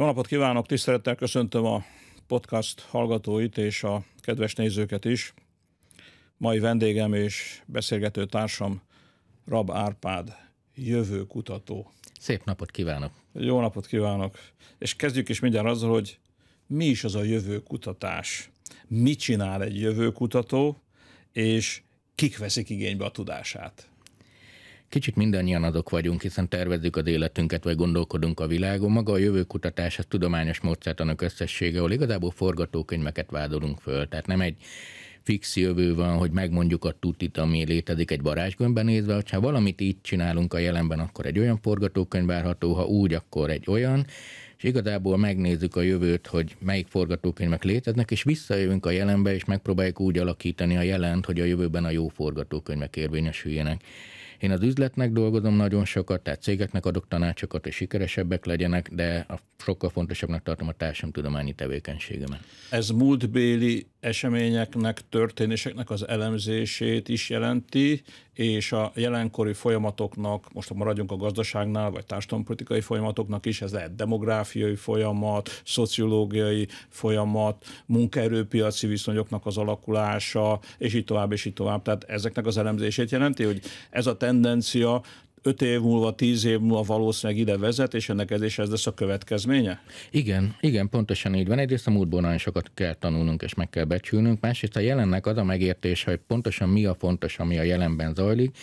Jó napot kívánok, tisztelettel köszöntöm a podcast hallgatóit és a kedves nézőket is. Mai vendégem és beszélgető társam Rab Árpád, jövőkutató. Szép napot kívánok! Jó napot kívánok! És kezdjük is mindjárt azzal, hogy mi is az a jövőkutatás? Mit csinál egy jövőkutató, és kik veszik igénybe a tudását? Kicsit mindannyian azok vagyunk, hiszen tervezzük az életünket, vagy gondolkodunk a világon. Maga a jövőkutatás, az tudományos módszertanok összessége, ahol igazából forgatókönyveket vádolunk föl. Tehát nem egy fix jövő van, hogy megmondjuk a tutit, ami létezik egy varázsgömbben nézve, hogy ha valamit így csinálunk a jelenben, akkor egy olyan forgatókönyv várható, ha úgy, akkor egy olyan, és igazából megnézzük a jövőt, hogy melyik forgatókönyvek léteznek, és visszajövünk a jelenbe, és megpróbáljuk úgy alakítani a jelent, hogy a jövőben a jó forgatókönyvek érvényesüljenek. Én az üzletnek dolgozom nagyon sokat, tehát cégeknek adok tanácsokat, hogy sikeresebbek legyenek, de a sokkal fontosabbnak tartom a társadalomtudományi tevékenységemet. Ez múltbéli eseményeknek, történéseknek az elemzését is jelenti, és a jelenkori folyamatoknak, most ha maradjunk a gazdaságnál, vagy társadalompolitikai folyamatoknak is, ez lehet demográfiai folyamat, szociológiai folyamat, munkaerőpiaci viszonyoknak az alakulása, és így tovább, és így tovább. Tehát ezeknek az elemzését jelenti, hogy ez a tendencia öt év múlva, tíz év múlva valószínűleg ide vezet, és ennek ez, és ez lesz a következménye? Igen, igen, pontosan így van. Egyrészt a múltból nagyon sokat kell tanulnunk és meg kell becsülnünk, másrészt a jelennek az a megértés, hogy pontosan mi a fontos, ami a jelenben zajlik.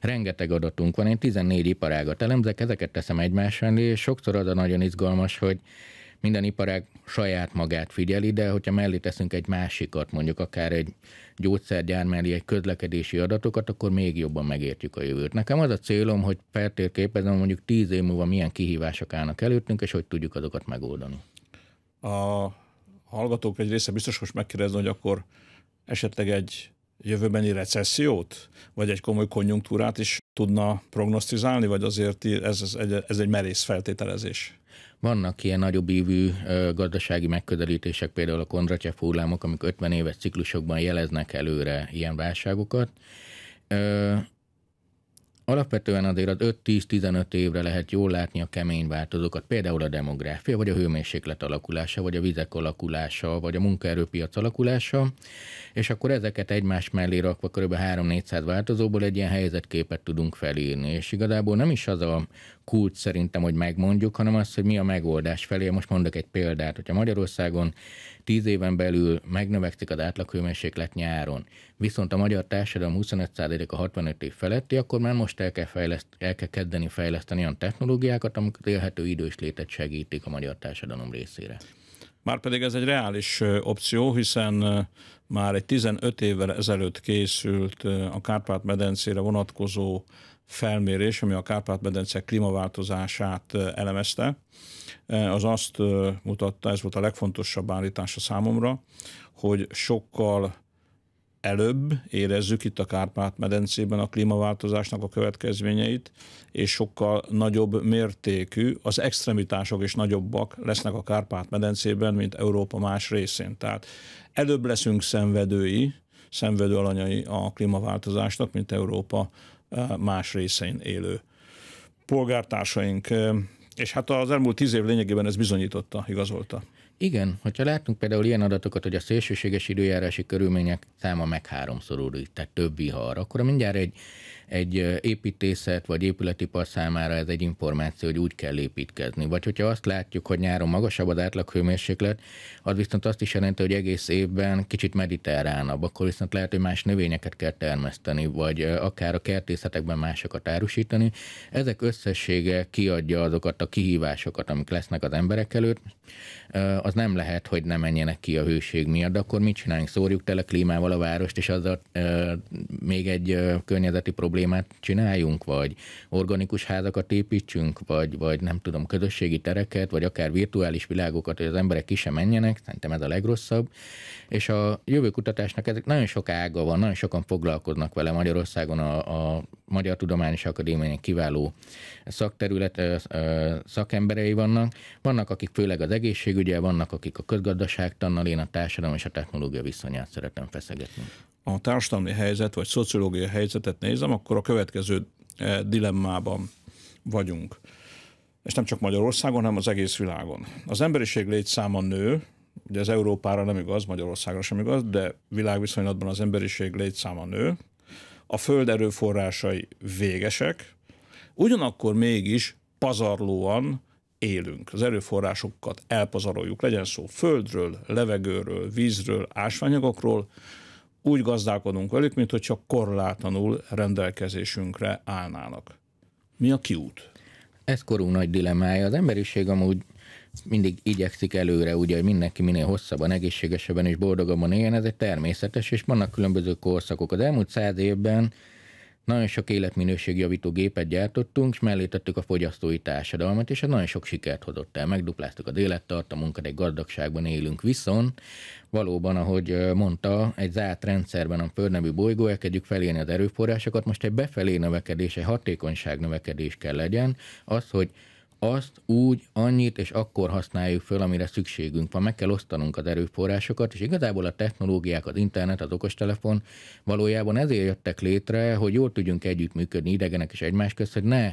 Rengeteg adatunk van, én 14 iparágat elemzek, ezeket teszem egymásra, és sokszor az a nagyon izgalmas, hogy minden iparág saját magát figyeli, de hogyha mellé teszünk egy másikat, mondjuk akár egy gyógyszergyár mellé egy közlekedési adatokat, akkor még jobban megértjük a jövőt. Nekem az a célom, hogy feltérképezem mondjuk tíz év múlva milyen kihívások állnak előttünk, és hogy tudjuk azokat megoldani. A hallgatók egy része biztos hogy megkérdezni, hogy akkor esetleg egy jövőbeni recessziót, vagy egy komoly konjunktúrát is tudna prognosztizálni, vagy azért ez, ez, egy, ez egy merész feltételezés? Vannak ilyen nagyobb ívű gazdasági megközelítések, például a Kondratyev hullámok, amik 50 éves ciklusokban jeleznek előre ilyen válságokat. Alapvetően azért az 5-10-15 évre lehet jól látni a kemény változókat, például a demográfia, vagy a hőmérséklet alakulása, vagy a vizek alakulása, vagy a munkaerőpiac alakulása, és akkor ezeket egymás mellé rakva kb. 3-400 változóból egy ilyen helyzetképet tudunk felírni. És igazából nem is az a kult szerintem, hogy megmondjuk, hanem az, hogy mi a megoldás felé. Most mondok egy példát, hogyha Magyarországon tíz éven belül megnövekszik az átlaghőmérséklet nyáron, viszont a magyar társadalom 25%-a 65 év feletti, akkor már most el kell, fejleszt, el kell kezdeni fejleszteni olyan technológiákat, amik az élhető idős létet segítik a magyar társadalom részére. Márpedig ez egy reális opció, hiszen már egy 15 évvel ezelőtt készült a Kárpát-medencére vonatkozó felmérés, ami a Kárpát-medence klímaváltozását elemezte, az azt mutatta, ez volt a legfontosabb állítása számomra, hogy sokkal előbb érezzük itt a Kárpát-medencében a klímaváltozásnak a következményeit, és sokkal nagyobb mértékű, az extremitások is nagyobbak lesznek a Kárpát-medencében, mint Európa más részén. Tehát előbb leszünk szenvedői, szenvedő alanyai a klímaváltozásnak, mint Európa más részein élő polgártársaink, és hát az elmúlt tíz év lényegében ez bizonyította, igazolta. Igen, hogyha látunk például ilyen adatokat, hogy a szélsőséges időjárási körülmények száma meg háromszorul, tehát több vihar, akkor mindjárt egy egy építészet vagy épületipar számára ez egy információ, hogy úgy kell építkezni. Vagy hogyha azt látjuk, hogy nyáron magasabb az átlag hőmérséklet, az viszont azt is jelenti, hogy egész évben kicsit mediterránabb, akkor viszont lehet, hogy más növényeket kell termeszteni, vagy akár a kertészetekben másokat árusítani. Ezek összessége kiadja azokat a kihívásokat, amik lesznek az emberek előtt. Az nem lehet, hogy ne menjenek ki a hőség miatt, de akkor mit csináljunk? Szórjuk tele klímával a várost, és azzal még egy környezeti problémát problémát csináljunk, vagy organikus házakat építsünk, vagy, vagy nem tudom, közösségi tereket, vagy akár virtuális világokat, hogy az emberek ki sem menjenek, szerintem ez a legrosszabb. És a jövőkutatásnak ezek nagyon sok ága van, nagyon sokan foglalkoznak vele Magyarországon a, a Magyar Tudományos Akadémiának kiváló szakterület, szakemberei vannak. Vannak, akik főleg az egészségügyel, vannak, akik a közgazdaságtannal, én a társadalom és a technológia viszonyát szeretem feszegetni a társadalmi helyzet vagy szociológiai helyzetet nézem, akkor a következő eh, dilemmában vagyunk. És nem csak Magyarországon, hanem az egész világon. Az emberiség létszáma nő, ugye az Európára nem igaz, Magyarországra sem igaz, de világviszonylatban az emberiség létszáma nő, a föld erőforrásai végesek, ugyanakkor mégis pazarlóan élünk. Az erőforrásokat elpazaroljuk, legyen szó földről, levegőről, vízről, ásványagokról, úgy gazdálkodunk velük, mint hogy csak korlátlanul rendelkezésünkre állnának. Mi a kiút? Ez korú nagy dilemája. Az emberiség amúgy mindig igyekszik előre, ugye, hogy mindenki minél hosszabban, egészségesebben és boldogabban éljen, ez egy természetes, és vannak különböző korszakok. Az elmúlt száz évben nagyon sok életminőségjavító gépet gyártottunk, és mellé tettük a fogyasztói társadalmat, és ez nagyon sok sikert hozott el. Megdupláztuk az élettartamunkat, egy gazdagságban élünk. Viszont valóban, ahogy mondta, egy zárt rendszerben a Föld nevű bolygó, elkezdjük felélni az erőforrásokat, most egy befelé növekedés, egy hatékonyság növekedés kell legyen, az, hogy azt úgy, annyit és akkor használjuk föl, amire szükségünk van. Meg kell osztanunk az erőforrásokat, és igazából a technológiák, az internet, az okostelefon valójában ezért jöttek létre, hogy jól tudjunk együttműködni idegenek és egymás között, hogy ne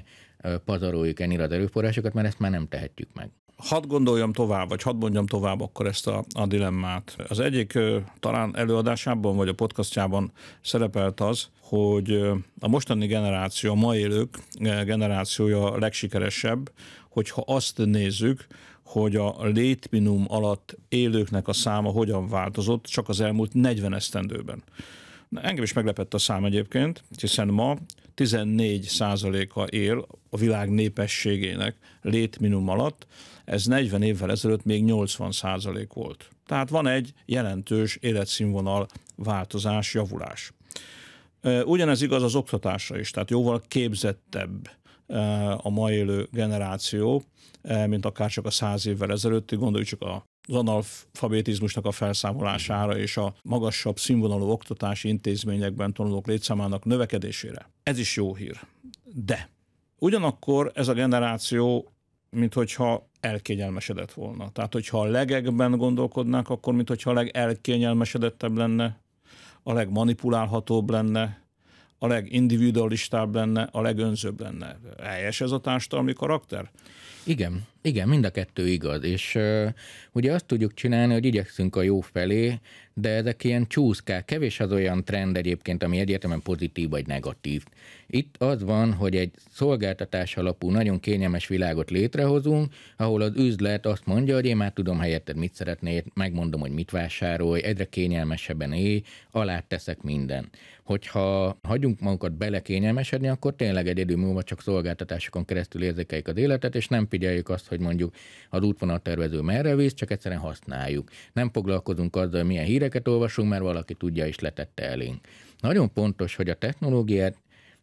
pazaroljuk ennyire az erőforrásokat, mert ezt már nem tehetjük meg hadd gondoljam tovább, vagy hadd mondjam tovább akkor ezt a, a dilemmát. Az egyik talán előadásában, vagy a podcastjában szerepelt az, hogy a mostani generáció, a mai élők e, generációja legsikeresebb, hogyha azt nézzük, hogy a létminum alatt élőknek a száma hogyan változott csak az elmúlt 40 esztendőben. Na, engem is meglepett a szám egyébként, hiszen ma 14 a él a világ népességének létminum alatt, ez 40 évvel ezelőtt még 80 százalék volt. Tehát van egy jelentős életszínvonal változás, javulás. Ugyanez igaz az oktatásra is, tehát jóval képzettebb a mai élő generáció, mint akár csak a száz évvel ezelőtti, gondoljuk csak a az analfabetizmusnak a felszámolására és a magasabb színvonalú oktatási intézményekben tanulók létszámának növekedésére. Ez is jó hír. De ugyanakkor ez a generáció mint hogyha elkényelmesedett volna. Tehát, hogyha a legekben gondolkodnánk, akkor mint hogyha a legelkényelmesedettebb lenne, a legmanipulálhatóbb lenne, a legindividualistább lenne, a legönzőbb lenne. Helyes ez a társadalmi karakter? Igen, igen, mind a kettő igaz, és uh, ugye azt tudjuk csinálni, hogy igyekszünk a jó felé, de ezek ilyen csúszkák, kevés az olyan trend egyébként, ami egyértelműen pozitív vagy negatív. Itt az van, hogy egy szolgáltatás alapú, nagyon kényelmes világot létrehozunk, ahol az üzlet azt mondja, hogy én már tudom helyetted mit szeretnél, megmondom, hogy mit vásárolj, egyre kényelmesebben élj, alá teszek minden. Hogyha hagyunk magunkat belekényelmesedni, akkor tényleg egy idő múlva csak szolgáltatásokon keresztül érzékeljük az életet, és nem figyeljük azt, hogy mondjuk az tervező merre visz, csak egyszerűen használjuk. Nem foglalkozunk azzal, hogy milyen híreket olvasunk, mert valaki tudja és letette elénk. Nagyon pontos, hogy a technológiát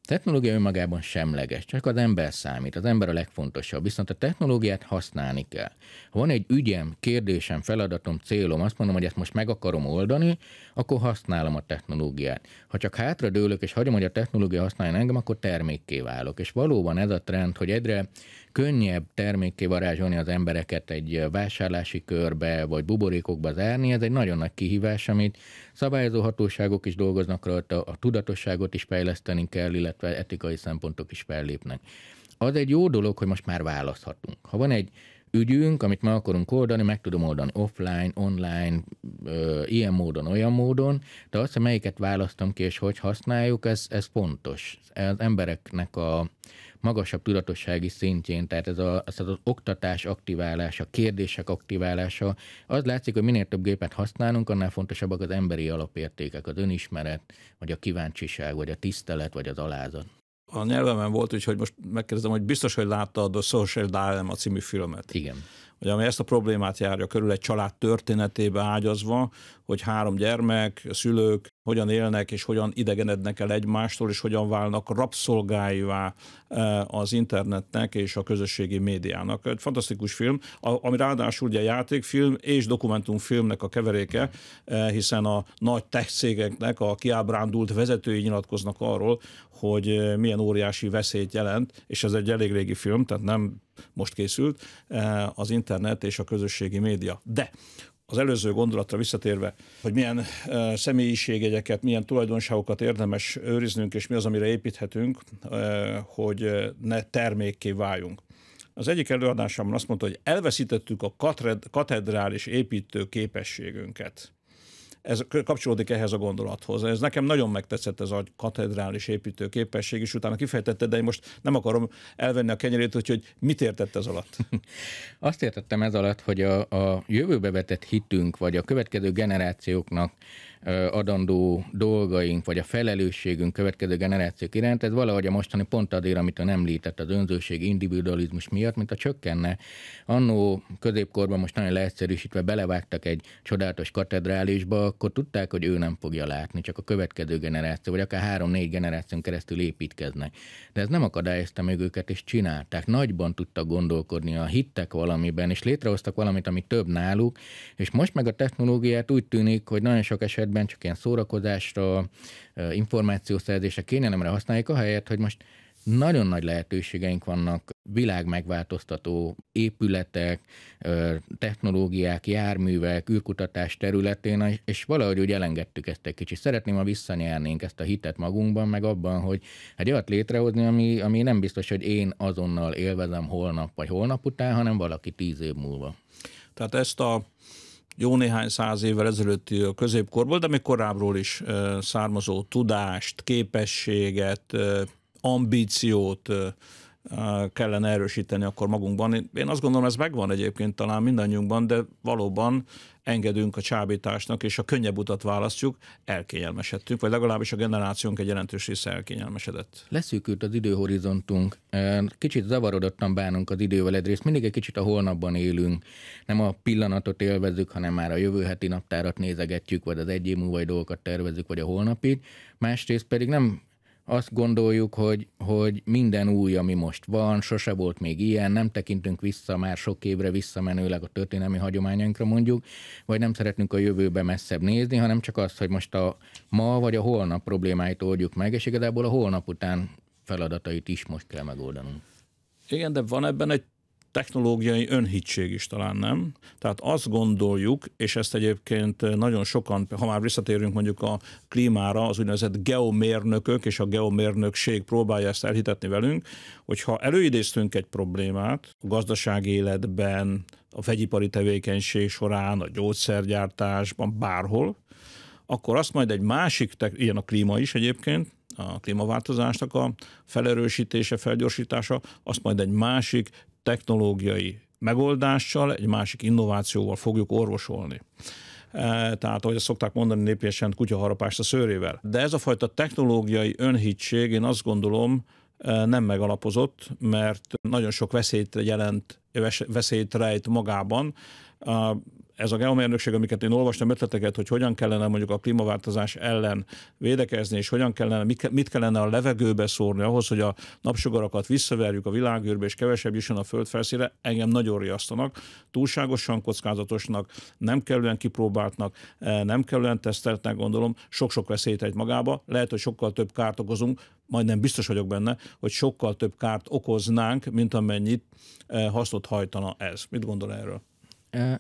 technológia önmagában semleges, csak az ember számít, az ember a legfontosabb, viszont a technológiát használni kell. Ha van egy ügyem, kérdésem, feladatom, célom, azt mondom, hogy ezt most meg akarom oldani, akkor használom a technológiát. Ha csak hátradőlök és hagyom, hogy a technológia használjon engem, akkor termékké válok. És valóban ez a trend, hogy egyre könnyebb termékké varázsolni az embereket egy vásárlási körbe, vagy buborékokba zárni, ez egy nagyon nagy kihívás, amit szabályozó hatóságok is dolgoznak rajta, a tudatosságot is fejleszteni kell, illetve etikai szempontok is fellépnek. Az egy jó dolog, hogy most már választhatunk. Ha van egy ügyünk, amit meg akarunk oldani, meg tudom oldani offline, online, ö, ilyen módon, olyan módon, de azt, hogy melyiket választom ki és hogy használjuk, ez, ez fontos. Az embereknek a, magasabb tudatossági szintjén, tehát ez, a, ez az oktatás aktiválása, kérdések aktiválása, az látszik, hogy minél több gépet használunk, annál fontosabbak az emberi alapértékek, az önismeret, vagy a kíváncsiság, vagy a tisztelet, vagy az alázat a nyelvemen volt, úgyhogy most megkérdezem, hogy biztos, hogy láttad a Social Dilemma című filmet. Igen hogy ami ezt a problémát járja körül egy család történetébe ágyazva, hogy három gyermek, szülők hogyan élnek és hogyan idegenednek el egymástól, és hogyan válnak rabszolgáivá eh, az internetnek és a közösségi médiának. Egy fantasztikus film, ami ráadásul ugye játékfilm és dokumentumfilmnek a keveréke, eh, hiszen a nagy tech cégeknek a kiábrándult vezetői nyilatkoznak arról, hogy eh, milyen óriási veszélyt jelent, és ez egy elég régi film, tehát nem most készült, eh, az internet és a közösségi média. De az előző gondolatra visszatérve, hogy milyen eh, személyiségegyeket, milyen tulajdonságokat érdemes őriznünk, és mi az, amire építhetünk, eh, hogy ne termékké váljunk. Az egyik előadásomban azt mondta, hogy elveszítettük a katedrális építő képességünket ez kapcsolódik ehhez a gondolathoz. Ez nekem nagyon megtetszett ez a katedrális építő képesség, és utána kifejtette, de én most nem akarom elvenni a kenyerét, úgyhogy mit értett ez alatt? Azt értettem ez alatt, hogy a, a jövőbe vetett hitünk, vagy a következő generációknak adandó dolgaink, vagy a felelősségünk következő generációk iránt, ez valahogy a mostani pont azért, amit a nem létett az önzőség, individualizmus miatt, mint a csökkenne. Annó középkorban most nagyon leegyszerűsítve belevágtak egy csodálatos katedrálisba, akkor tudták, hogy ő nem fogja látni, csak a következő generáció, vagy akár három-négy generáción keresztül építkeznek. De ez nem akadályozta meg őket, és csinálták. Nagyban tudtak gondolkodni, a hittek valamiben, és létrehoztak valamit, ami több náluk, és most meg a technológiát úgy tűnik, hogy nagyon sok esetben években csak ilyen szórakozásra, információszerzésre, kényelemre használjuk, helyet, hogy most nagyon nagy lehetőségeink vannak, világ megváltoztató épületek, technológiák, járművek, űrkutatás területén, és valahogy úgy elengedtük ezt egy kicsit. Szeretném, ha visszanyernénk ezt a hitet magunkban, meg abban, hogy egy olyat létrehozni, ami, ami nem biztos, hogy én azonnal élvezem holnap vagy holnap után, hanem valaki tíz év múlva. Tehát ezt a jó néhány száz évvel ezelőtti a középkorból, de még korábbról is származó tudást, képességet, ambíciót, kellene erősíteni akkor magunkban. Én azt gondolom, ez megvan egyébként talán mindannyiunkban, de valóban engedünk a csábításnak, és a könnyebb utat választjuk, elkényelmesedtünk, vagy legalábbis a generációnk egy jelentős része elkényelmesedett. Leszűkült az időhorizontunk, kicsit zavarodottan bánunk az idővel egyrészt, mindig egy kicsit a holnapban élünk, nem a pillanatot élvezzük, hanem már a jövő heti naptárat nézegetjük, vagy az egy év múlva dolgokat tervezzük, vagy a holnapit. másrészt pedig nem azt gondoljuk, hogy, hogy minden új, ami most van, sose volt még ilyen, nem tekintünk vissza már sok évre visszamenőleg a történelmi hagyományainkra mondjuk, vagy nem szeretnünk a jövőbe messzebb nézni, hanem csak azt, hogy most a ma vagy a holnap problémáit oldjuk meg, és igazából a holnap után feladatait is most kell megoldanunk. Igen, de van ebben egy technológiai önhitség is talán nem. Tehát azt gondoljuk, és ezt egyébként eh, nagyon sokan, ha már visszatérünk mondjuk a klímára, az úgynevezett geomérnökök és a geomérnökség próbálja ezt elhitetni velünk, hogyha előidéztünk egy problémát a gazdasági életben, a vegyipari tevékenység során, a gyógyszergyártásban, bárhol, akkor azt majd egy másik, ilyen a klíma is egyébként, a klímaváltozásnak a felerősítése, felgyorsítása, azt majd egy másik technológiai megoldással, egy másik innovációval fogjuk orvosolni. E, tehát, ahogy szokták mondani népiesen, kutyaharapást a szőrével. De ez a fajta technológiai önhitség, én azt gondolom, e, nem megalapozott, mert nagyon sok veszélyt jelent, veszélyt rejt magában ez a geomérnökség, amiket én olvastam ötleteket, hogy hogyan kellene mondjuk a klímaváltozás ellen védekezni, és hogyan kellene, mit kellene a levegőbe szórni ahhoz, hogy a napsugarakat visszaverjük a világűrbe, és kevesebb jusson a föld felszíre, engem nagyon riasztanak. Túlságosan kockázatosnak, nem kellően kipróbáltnak, eh, nem kellően teszteltnek, gondolom, sok-sok veszélyt egy magába. Lehet, hogy sokkal több kárt okozunk, majdnem biztos vagyok benne, hogy sokkal több kárt okoznánk, mint amennyit eh, hasznot hajtana ez. Mit gondol erről?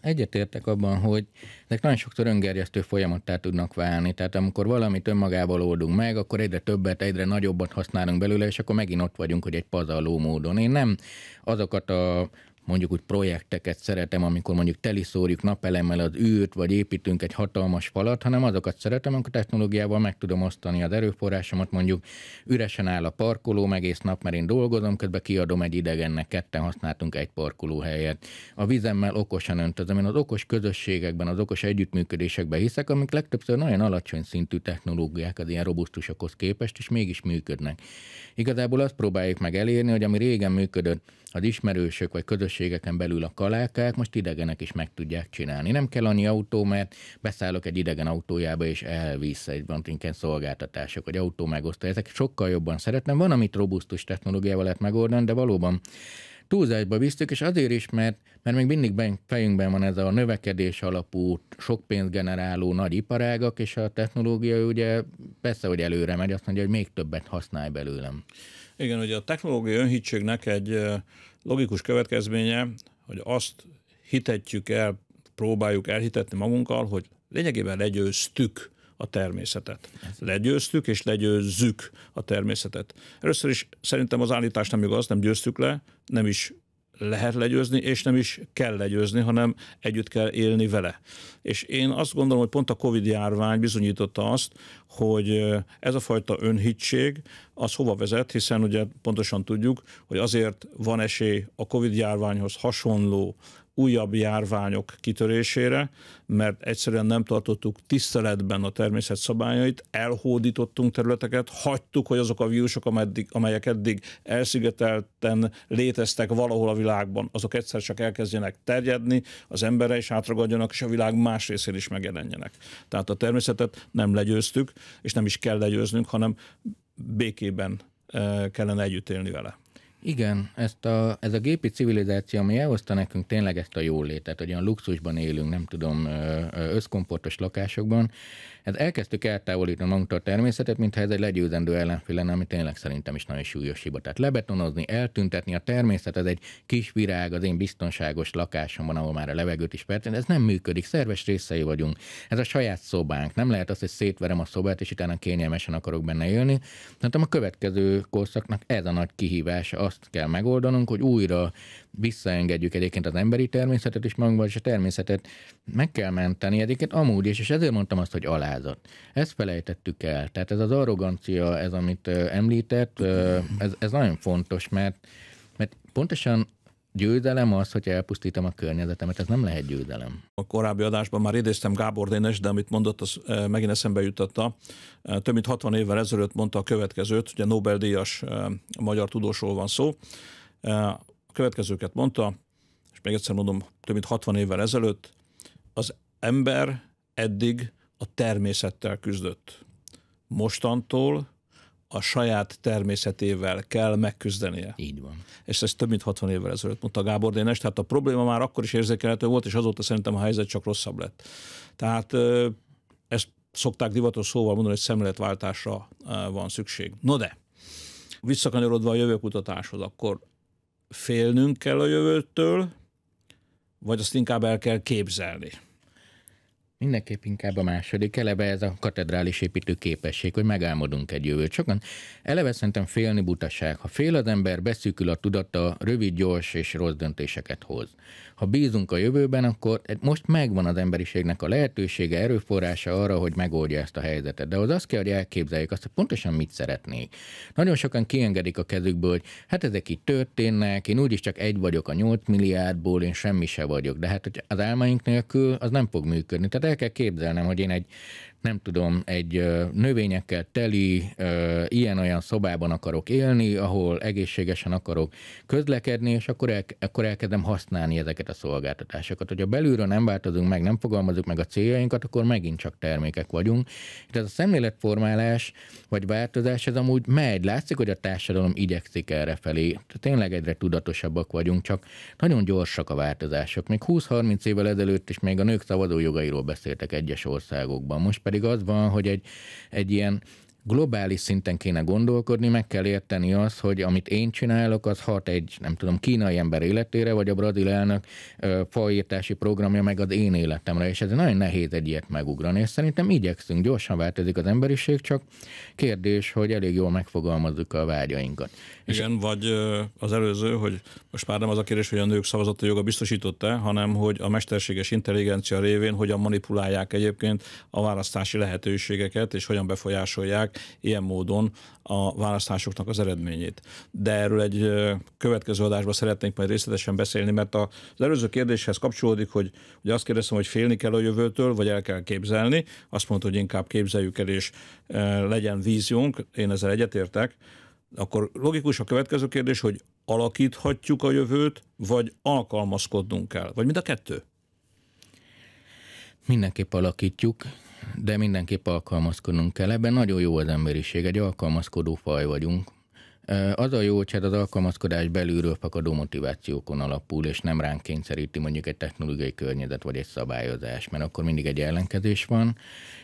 egyetértek abban, hogy ezek nagyon sokszor öngerjesztő folyamattá tudnak válni. Tehát amikor valamit önmagával oldunk meg, akkor egyre többet, egyre nagyobbat használunk belőle, és akkor megint ott vagyunk, hogy egy pazarló módon. Én nem azokat a mondjuk úgy projekteket szeretem, amikor mondjuk teliszórjuk napelemmel az űrt, vagy építünk egy hatalmas falat, hanem azokat szeretem, amikor technológiával meg tudom osztani az erőforrásomat, mondjuk üresen áll a parkoló egész nap, mert én dolgozom, közben kiadom egy idegennek, ketten használtunk egy parkolóhelyet. A vizemmel okosan öntözöm, én az okos közösségekben, az okos együttműködésekben hiszek, amik legtöbbször nagyon alacsony szintű technológiák az ilyen robusztusokhoz képest, és mégis működnek. Igazából azt próbáljuk meg elérni, hogy ami régen működött, az ismerősök vagy közös közösségeken belül a kalákák most idegenek is meg tudják csinálni. Nem kell annyi autó, mert beszállok egy idegen autójába, és elvisz egy valamilyen szolgáltatások, vagy autó megosztó. Ezek sokkal jobban szeretném. Van, amit robusztus technológiával lehet megoldani, de valóban túlzásba visztük, és azért is, mert, mert még mindig ben, fejünkben van ez a növekedés alapú, sok pénzt generáló nagy iparágak, és a technológia ugye persze, hogy előre megy, azt mondja, hogy még többet használj belőlem. Igen, ugye a technológiai önhítségnek egy logikus következménye, hogy azt hitetjük el, próbáljuk elhitetni magunkkal, hogy lényegében legyőztük a természetet. Legyőztük és legyőzzük a természetet. Először is szerintem az állítás nem igaz, nem győztük le, nem is lehet legyőzni, és nem is kell legyőzni, hanem együtt kell élni vele. És én azt gondolom, hogy pont a Covid-járvány bizonyította azt, hogy ez a fajta önhitség, az hova vezet, hiszen ugye pontosan tudjuk, hogy azért van esély a Covid-járványhoz hasonló újabb járványok kitörésére, mert egyszerűen nem tartottuk tiszteletben a természet szabályait, elhódítottunk területeket, hagytuk, hogy azok a vírusok, ameddig, amelyek eddig elszigetelten léteztek valahol a világban, azok egyszer csak elkezdjenek terjedni, az emberre is átragadjanak, és a világ más részén is megjelenjenek. Tehát a természetet nem legyőztük, és nem is kell legyőznünk, hanem békében eh, kellene együtt élni vele. Igen, ezt a, ez a gépi civilizáció, ami elhozta nekünk tényleg ezt a jólétet, hogy olyan luxusban élünk, nem tudom, összkomportos lakásokban, ez hát elkezdtük eltávolítani magunktól a természetet, mintha ez egy legyőzendő ellenfél lenne, ami tényleg szerintem is nagyon súlyos hiba. Tehát lebetonozni, eltüntetni a természet, ez egy kis virág az én biztonságos lakásomban, ahol már a levegőt is perteni, ez nem működik, szerves részei vagyunk. Ez a saját szobánk. Nem lehet az, hogy szétverem a szobát, és utána kényelmesen akarok benne élni. Tehát a következő korszaknak ez a nagy kihívás, azt kell megoldanunk, hogy újra visszaengedjük egyébként az emberi természetet is magunkban, és a természetet meg kell menteni egyébként amúgy is, és ezért mondtam azt, hogy alá házat. Ezt felejtettük el. Tehát ez az arrogancia, ez amit említett, ez, ez nagyon fontos, mert, mert pontosan győzelem az, hogy elpusztítom a környezetemet, ez nem lehet győzelem. A korábbi adásban már idéztem Gábor Dénes, de amit mondott, az megint eszembe jutotta. Több mint 60 évvel ezelőtt mondta a következőt, ugye Nobel-díjas magyar tudósról van szó. A következőket mondta, és még egyszer mondom, több mint 60 évvel ezelőtt, az ember eddig a természettel küzdött. Mostantól a saját természetével kell megküzdenie. Így van. És ez több mint 60 évvel ezelőtt mondta Gábor Dénes, tehát a probléma már akkor is érzékelhető volt, és azóta szerintem a helyzet csak rosszabb lett. Tehát ezt szokták divatos szóval mondani, hogy szemléletváltásra van szükség. No de, visszakanyarodva a jövőkutatáshoz, akkor félnünk kell a jövőtől, vagy azt inkább el kell képzelni? Mindenképp inkább a második eleve ez a katedrális építő képesség, hogy megálmodunk egy jövőt. Sokan eleve szerintem félni butaság. Ha fél az ember, beszűkül a tudata, rövid, gyors és rossz döntéseket hoz ha bízunk a jövőben, akkor most megvan az emberiségnek a lehetősége, erőforrása arra, hogy megoldja ezt a helyzetet. De az azt kell, hogy elképzeljük azt, hogy pontosan mit szeretnék. Nagyon sokan kiengedik a kezükből, hogy hát ezek itt történnek, én úgyis csak egy vagyok a 8 milliárdból, én semmi se vagyok. De hát hogy az álmaink nélkül az nem fog működni. Tehát el kell képzelnem, hogy én egy nem tudom, egy növényekkel teli, ilyen-olyan szobában akarok élni, ahol egészségesen akarok közlekedni, és akkor, el, akkor elkezdem használni ezeket a szolgáltatásokat. Hogyha belülről nem változunk meg, nem fogalmazunk meg a céljainkat, akkor megint csak termékek vagyunk. És ez a szemléletformálás vagy változás, ez amúgy megy. Látszik, hogy a társadalom igyekszik erre felé. Tényleg egyre tudatosabbak vagyunk, csak nagyon gyorsak a változások. Még 20-30 évvel ezelőtt is még a nők szavazójogairól beszéltek egyes országokban, most pedig pedig az van, hogy egy, egy ilyen globális szinten kéne gondolkodni, meg kell érteni azt, hogy amit én csinálok, az hat egy, nem tudom, kínai ember életére, vagy a brazil elnök faírtási programja meg az én életemre, és ez nagyon nehéz egy ilyet megugrani, és szerintem igyekszünk, gyorsan változik az emberiség, csak kérdés, hogy elég jól megfogalmazzuk a vágyainkat. Igen, és... vagy az előző, hogy most már nem az a kérdés, hogy a nők szavazati joga biztosította, hanem hogy a mesterséges intelligencia révén hogyan manipulálják egyébként a választási lehetőségeket, és hogyan befolyásolják ilyen módon a választásoknak az eredményét. De erről egy következő adásban szeretnénk majd részletesen beszélni, mert az előző kérdéshez kapcsolódik, hogy, hogy azt kérdeztem, hogy félni kell a jövőtől, vagy el kell képzelni. Azt mondta, hogy inkább képzeljük el, és legyen víziónk. Én ezzel egyetértek. Akkor logikus a következő kérdés, hogy alakíthatjuk a jövőt, vagy alkalmazkodnunk kell, vagy mind a kettő? Mindenképp alakítjuk, de mindenképp alkalmazkodnunk kell. Ebben nagyon jó az emberiség, egy alkalmazkodó faj vagyunk. Az a jó, hogy hát az alkalmazkodás belülről fakadó motivációkon alapul, és nem ránk kényszeríti mondjuk egy technológiai környezet vagy egy szabályozás, mert akkor mindig egy ellenkezés van.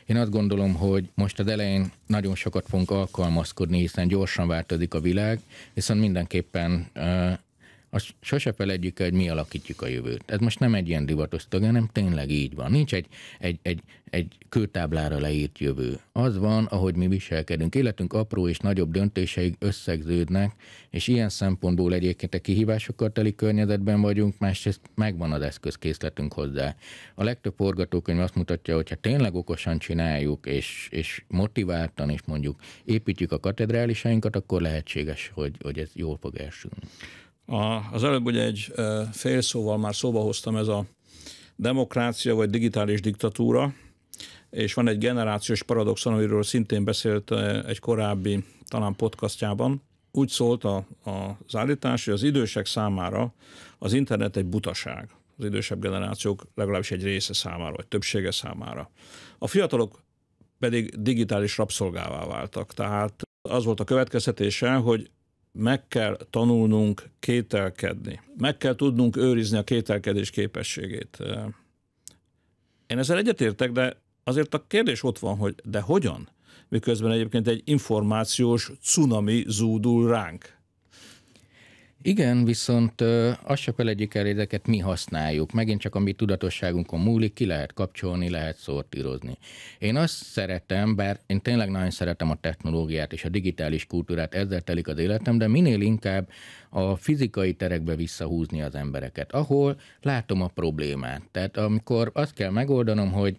Én azt gondolom, hogy most az elején nagyon sokat fogunk alkalmazkodni, hiszen gyorsan változik a világ, viszont mindenképpen azt sose felejtjük el, hogy mi alakítjuk a jövőt. Ez most nem egy ilyen divatos tag, hanem tényleg így van. Nincs egy, egy, egy, egy kőtáblára leírt jövő. Az van, ahogy mi viselkedünk. Életünk apró és nagyobb döntéseig összegződnek, és ilyen szempontból egyébként a kihívásokkal teli környezetben vagyunk, másrészt megvan az eszközkészletünk hozzá. A legtöbb forgatókönyv azt mutatja, hogy ha tényleg okosan csináljuk, és, és motiváltan, és mondjuk építjük a katedrálisainkat, akkor lehetséges, hogy, hogy ez jól fog elsülni. A, az előbb ugye egy fél szóval már szóba hoztam ez a demokrácia vagy digitális diktatúra, és van egy generációs paradoxon, amiről szintén beszélt egy korábbi, talán podcastjában. Úgy szólt a, a, az állítás, hogy az idősek számára az internet egy butaság. Az idősebb generációk legalábbis egy része számára, vagy többsége számára. A fiatalok pedig digitális rabszolgává váltak. Tehát az volt a következtetése, hogy meg kell tanulnunk kételkedni. Meg kell tudnunk őrizni a kételkedés képességét. Én ezzel egyetértek, de azért a kérdés ott van, hogy de hogyan? Miközben egyébként egy információs cunami zúdul ránk. Igen, viszont azt se felejtjük el, ezeket mi használjuk. Megint csak a mi tudatosságunkon múlik, ki lehet kapcsolni, lehet szortírozni. Én azt szeretem, bár én tényleg nagyon szeretem a technológiát és a digitális kultúrát, ezzel telik az életem, de minél inkább a fizikai terekbe visszahúzni az embereket, ahol látom a problémát. Tehát amikor azt kell megoldanom, hogy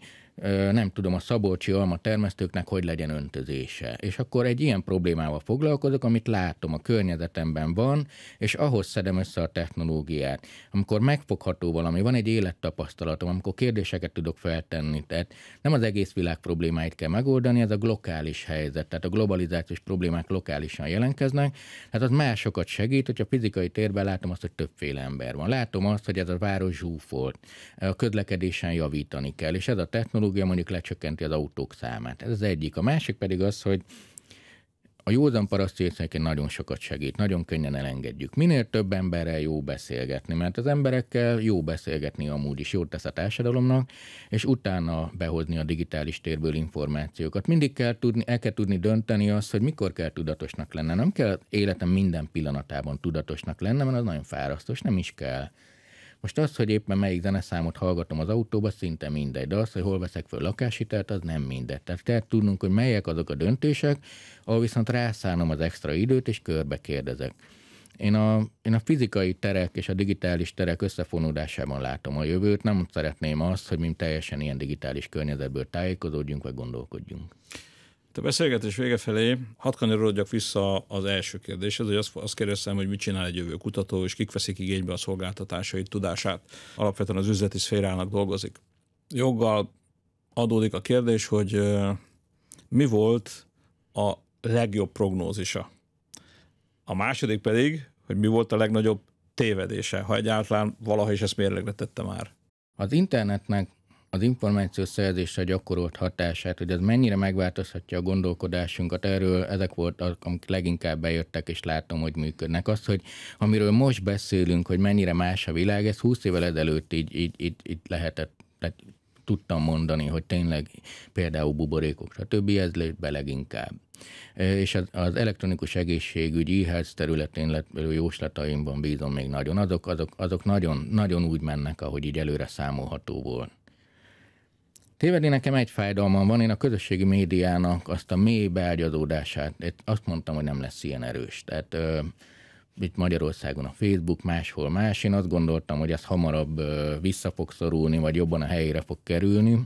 nem tudom, a szabolcsi alma termesztőknek hogy legyen öntözése. És akkor egy ilyen problémával foglalkozok, amit látom, a környezetemben van, és ahhoz szedem össze a technológiát. Amikor megfogható valami, van egy élettapasztalatom, amikor kérdéseket tudok feltenni, tehát nem az egész világ problémáit kell megoldani, ez a lokális helyzet, tehát a globalizációs problémák lokálisan jelentkeznek, hát az másokat segít, hogyha fizikai térben látom azt, hogy többféle ember van. Látom azt, hogy ez a város zsúfolt, a közlekedésen javítani kell, és ez a technológia technológia mondjuk lecsökkenti az autók számát. Ez az egyik. A másik pedig az, hogy a józan paraszti nagyon sokat segít, nagyon könnyen elengedjük. Minél több emberrel jó beszélgetni, mert az emberekkel jó beszélgetni amúgy is, jót tesz a társadalomnak, és utána behozni a digitális térből információkat. Mindig kell tudni, el kell tudni dönteni azt, hogy mikor kell tudatosnak lenne. Nem kell életem minden pillanatában tudatosnak lenne, mert az nagyon fárasztos, nem is kell. Most az, hogy éppen melyik zeneszámot hallgatom az autóba, szinte mindegy, de az, hogy hol veszek föl lakáshitelt, az nem mindegy. Tehát kell tudnunk, hogy melyek azok a döntések, ahol viszont rászánom az extra időt, és körbe kérdezek. Én a, én a fizikai terek és a digitális terek összefonódásában látom a jövőt. Nem szeretném azt, hogy mi teljesen ilyen digitális környezetből tájékozódjunk, vagy gondolkodjunk. A beszélgetés vége felé hadd kanyarodjak vissza az első kérdéshez, hogy azt, azt kérdeztem, hogy mit csinál egy jövő kutató, és kik veszik igénybe a szolgáltatásait, tudását. Alapvetően az üzleti szférának dolgozik. Joggal adódik a kérdés, hogy mi volt a legjobb prognózisa. A második pedig, hogy mi volt a legnagyobb tévedése, ha egyáltalán valaha is ezt mérlegre tette már. Az internetnek az információ szerzésre gyakorolt hatását, hogy ez mennyire megváltozhatja a gondolkodásunkat, erről ezek voltak, amik leginkább bejöttek, és látom, hogy működnek. Az, hogy amiről most beszélünk, hogy mennyire más a világ, ez 20 évvel ezelőtt így, így, így, így lehetett, tehát tudtam mondani, hogy tényleg például buborékok, stb. ez lett be leginkább. E, és az, az elektronikus egészségügyi e-health területén lett jóslataimban bízom még nagyon. Azok, azok, azok nagyon, nagyon úgy mennek, ahogy így előre számolható volt. Tévedni nekem egy fájdalmam van, én a közösségi médiának azt a mély beágyazódását, azt mondtam, hogy nem lesz ilyen erős. Tehát ö, itt Magyarországon a Facebook, máshol más. Én azt gondoltam, hogy ez hamarabb ö, vissza fog szorulni, vagy jobban a helyére fog kerülni,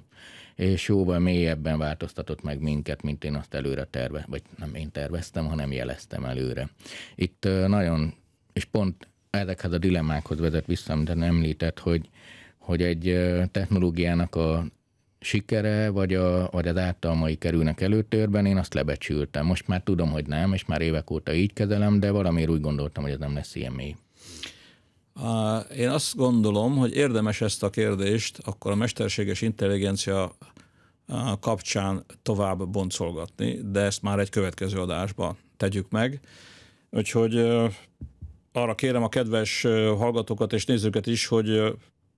és jóval mélyebben változtatott meg minket, mint én azt előre terveztem, vagy nem én terveztem, hanem jeleztem előre. Itt ö, nagyon, és pont ezekhez a dilemmákhoz vezet vissza, amit említett, hogy hogy egy technológiának a sikere, vagy, a, vagy az ártalmai kerülnek előtérben, én azt lebecsültem. Most már tudom, hogy nem, és már évek óta így kezelem, de valamiért úgy gondoltam, hogy ez nem lesz ilyen mély. Én azt gondolom, hogy érdemes ezt a kérdést akkor a mesterséges intelligencia kapcsán tovább boncolgatni, de ezt már egy következő adásban tegyük meg. Úgyhogy arra kérem a kedves hallgatókat és nézőket is, hogy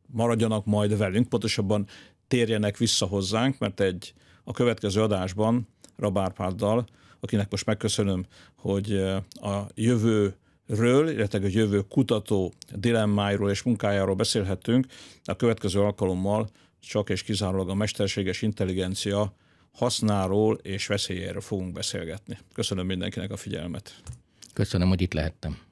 maradjanak majd velünk, pontosabban térjenek vissza hozzánk, mert egy a következő adásban Rabárpáddal, akinek most megköszönöm, hogy a jövő ről, illetve a jövő kutató dilemmáiról és munkájáról beszélhetünk. A következő alkalommal csak és kizárólag a mesterséges intelligencia hasznáról és veszélyéről fogunk beszélgetni. Köszönöm mindenkinek a figyelmet. Köszönöm, hogy itt lehettem.